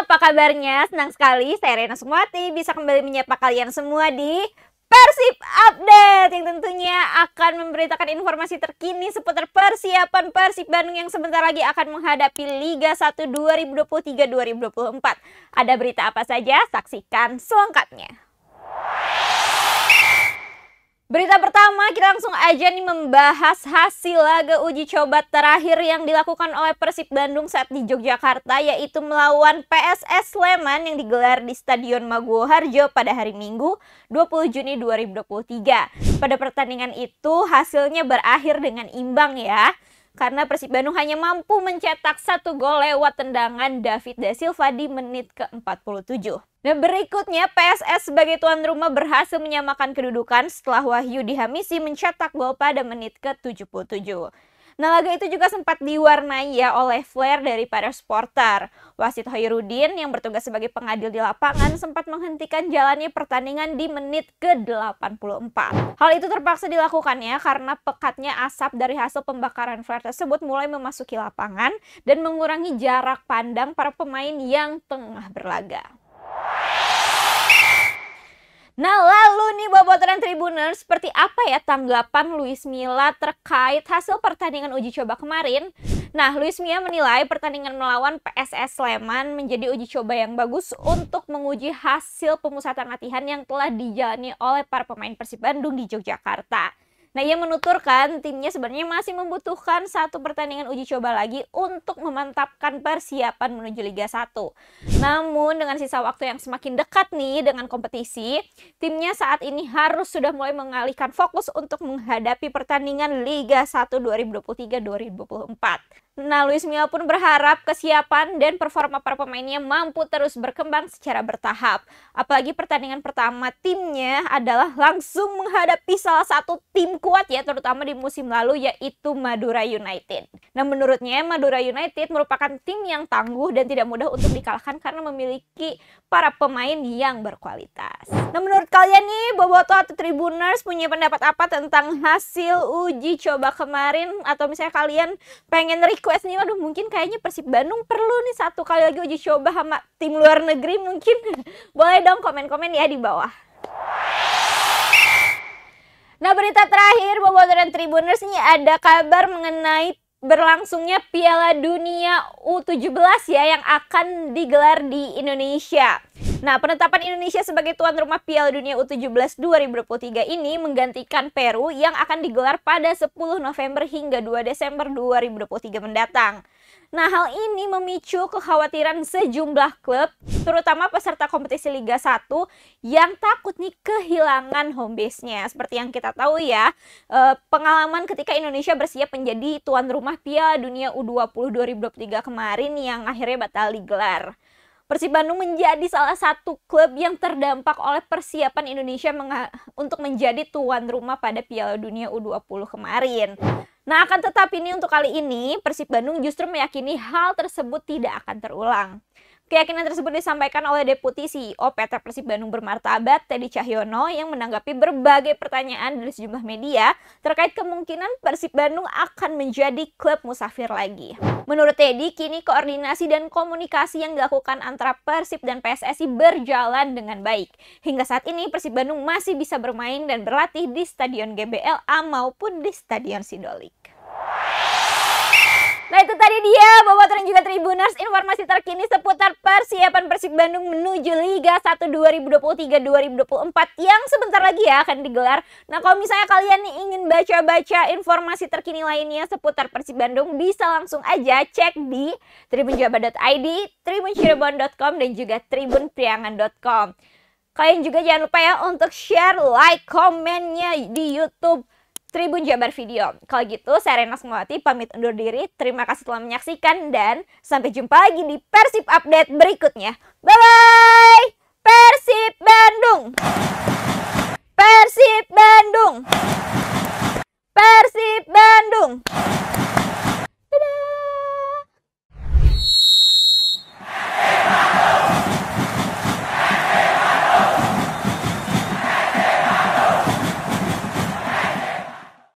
apa kabarnya? Senang sekali saya Rena Sumwati bisa kembali menyapa kalian semua di Persib Update yang tentunya akan memberitakan informasi terkini seputar persiapan Persib Bandung yang sebentar lagi akan menghadapi Liga 1 2023-2024. Ada berita apa saja? Saksikan selengkapnya. Berita pertama, kita langsung aja nih membahas hasil laga uji coba terakhir yang dilakukan oleh Persib Bandung saat di Yogyakarta, yaitu melawan PSS Sleman yang digelar di Stadion Maguwo Harjo pada hari Minggu 20 Juni 2023. Pada pertandingan itu, hasilnya berakhir dengan imbang ya karena Persib Bandung hanya mampu mencetak satu gol lewat tendangan David Da Silva di menit ke-47. Dan berikutnya PSS sebagai tuan rumah berhasil menyamakan kedudukan setelah Wahyu Dihamisi mencetak gol pada menit ke-77. Nah, laga itu juga sempat diwarnai ya oleh flare dari para supporter. Wasit Hoirudin yang bertugas sebagai pengadil di lapangan sempat menghentikan jalannya pertandingan di menit ke-84. Hal itu terpaksa dilakukannya karena pekatnya asap dari hasil pembakaran flare tersebut mulai memasuki lapangan dan mengurangi jarak pandang para pemain yang tengah berlaga. Nah, lalu nih bobotoran tribuners seperti apa ya tanggapan Luis Milla terkait hasil pertandingan uji coba kemarin? Nah, Luis Milla menilai pertandingan melawan PSS Sleman menjadi uji coba yang bagus untuk menguji hasil pemusatan latihan yang telah dijalani oleh para pemain Persib Bandung di Yogyakarta. Nah, ia menuturkan timnya sebenarnya masih membutuhkan satu pertandingan uji coba lagi untuk memantapkan persiapan menuju Liga 1. Namun dengan sisa waktu yang semakin dekat nih dengan kompetisi, timnya saat ini harus sudah mulai mengalihkan fokus untuk menghadapi pertandingan Liga 1 2023-2024. Nah, Luis Milla pun berharap kesiapan dan performa para pemainnya mampu terus berkembang secara bertahap. Apalagi pertandingan pertama timnya adalah langsung menghadapi salah satu tim kuat ya, terutama di musim lalu yaitu Madura United. Nah, menurutnya Madura United merupakan tim yang tangguh dan tidak mudah untuk dikalahkan karena memiliki para pemain yang berkualitas. Nah, menurut kalian nih, Boboto atau Tribuners punya pendapat apa tentang hasil uji coba kemarin? Atau misalnya kalian pengen request nih waduh mungkin kayaknya Persib Bandung perlu nih satu kali lagi uji coba sama tim luar negeri mungkin boleh dong komen-komen ya di bawah. Nah berita terakhir dan Tribuners ini ada kabar mengenai berlangsungnya Piala Dunia U17 ya yang akan digelar di Indonesia. Nah, penetapan Indonesia sebagai tuan rumah Piala Dunia U17 2023 ini menggantikan Peru yang akan digelar pada 10 November hingga 2 Desember 2023 mendatang. Nah, hal ini memicu kekhawatiran sejumlah klub, terutama peserta kompetisi Liga 1 yang takut nih kehilangan home base-nya. Seperti yang kita tahu ya, eh, pengalaman ketika Indonesia bersiap menjadi tuan rumah Piala Dunia U20 2023 kemarin yang akhirnya batal digelar. Persib Bandung menjadi salah satu klub yang terdampak oleh persiapan Indonesia untuk menjadi tuan rumah pada Piala Dunia U20 kemarin. Nah, akan tetapi ini untuk kali ini Persib Bandung justru meyakini hal tersebut tidak akan terulang. Keyakinan tersebut disampaikan oleh Deputi CEO PT Persib Bandung Bermartabat, Teddy Cahyono, yang menanggapi berbagai pertanyaan dari sejumlah media terkait kemungkinan Persib Bandung akan menjadi klub musafir lagi. Menurut Teddy, kini koordinasi dan komunikasi yang dilakukan antara Persib dan PSSI berjalan dengan baik. Hingga saat ini, Persib Bandung masih bisa bermain dan berlatih di Stadion GBLA maupun di Stadion Sidolik itu tadi dia Bobotoh dan juga Tribuners informasi terkini seputar persiapan Persib Bandung menuju Liga 1 2023-2024 yang sebentar lagi ya akan digelar. Nah kalau misalnya kalian nih ingin baca-baca informasi terkini lainnya seputar Persib Bandung bisa langsung aja cek di tribunjabar.id, tribuncirebon.com dan juga tribunpriangan.com. Kalian juga jangan lupa ya untuk share, like, komennya di Youtube Tribun Jabar Video. Kalau gitu, saya Rena Sengwati pamit undur diri. Terima kasih telah menyaksikan dan sampai jumpa lagi di Persib Update berikutnya. Bye-bye! Persib Bandung!